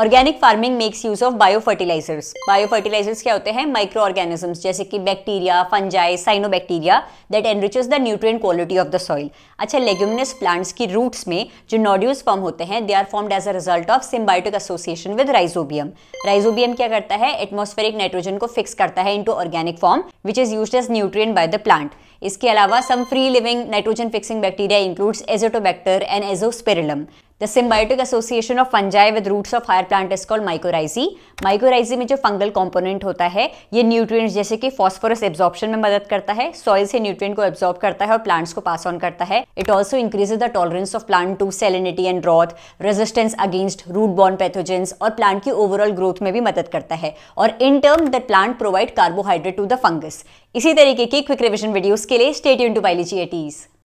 organic farming makes use of bio fertilisers bio fertilisers क्या होते हैं माइक्रो ऑर्गेनिजम्स जैसे कि bacteria fungi cyanobacteria that enriches the nutrient quality of the soil अच्छा leguminous plants की roots में जो नॉड्यूल्स फॉर्म होते हैं they are formed as a result of symbiotic association with rhizobium rhizobium क्या करता है एटमोस्फेरिक नाइट्रोजन को फिक्स करता है into organic form which is use as nutrient by the plant इसके अलावा some free living nitrogen fixing bacteria includes azotobacter and azospirillum the symbiotic association of fungi with roots of higher plant is call mycorrhizae mycorrhizae में जो fungal component होता है ये nutrients जैसे कि phosphorus absorption में मदद करता है सॉइल से न्यूट्रिएंट को एब्जॉर्ब करता है और प्लांट्स को पास ऑन करता है it also increase the tolerance of plant to salinity and drought resistance against root borne pathogens और प्लांट की ओवरऑल ग्रोथ में भी मदद करता है और in term the plant provide carbohydrate to the fungus इसी तरीके की क्विक रिविजन वीडियोज के लिए state in to biology eighties